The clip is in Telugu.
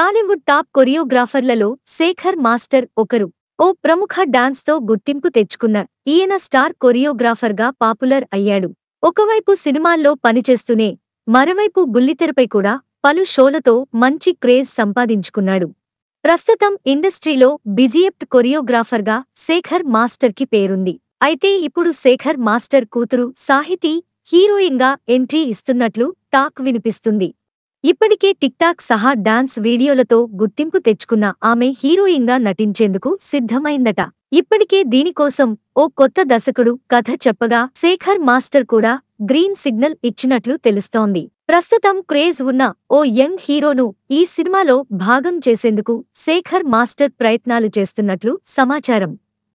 టాలీవుడ్ టాప్ కొరియోగ్రాఫర్లలో శేఖర్ మాస్టర్ ఒకరు ఓ ప్రముఖ డాన్స్తో గుర్తింపు తెచ్చుకున్న ఈయన స్టార్ కొరియోగ్రాఫర్గా పాపులర్ అయ్యాడు ఒకవైపు సినిమాల్లో పనిచేస్తూనే మరోవైపు బుల్లితెరపై కూడా పలు షోలతో మంచి క్రేజ్ సంపాదించుకున్నాడు ప్రస్తుతం ఇండస్ట్రీలో బిజియెప్ట్ కొరియోగ్రాఫర్గా శేఖర్ మాస్టర్కి పేరుంది అయితే ఇప్పుడు శేఖర్ మాస్టర్ కూతురు సాహితీ హీరోయిన్గా ఎంట్రీ ఇస్తున్నట్లు టాక్ వినిపిస్తుంది ఇప్పటికే టిక్టాక్ సహా డాన్స్ వీడియోలతో గుర్తింపు తెచ్చుకున్న ఆమె హీరోయిన్గా నటించేందుకు సిద్ధమైందట ఇప్పటికే దీనికోసం ఓ కొత్త దశకుడు కథ చెప్పగా శేఖర్ మాస్టర్ కూడా గ్రీన్ సిగ్నల్ ఇచ్చినట్లు తెలుస్తోంది ప్రస్తుతం క్రేజ్ ఉన్న ఓ యంగ్ హీరోను ఈ సినిమాలో భాగం చేసేందుకు శేఖర్ మాస్టర్ ప్రయత్నాలు చేస్తున్నట్లు సమాచారం